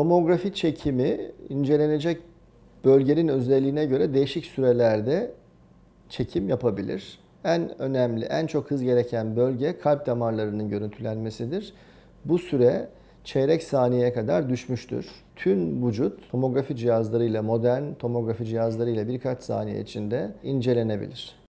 Tomografi çekimi incelenecek bölgenin özelliğine göre değişik sürelerde çekim yapabilir. En önemli, en çok hız gereken bölge kalp damarlarının görüntülenmesidir. Bu süre çeyrek saniyeye kadar düşmüştür. Tüm vücut tomografi cihazlarıyla, modern tomografi cihazlarıyla birkaç saniye içinde incelenebilir.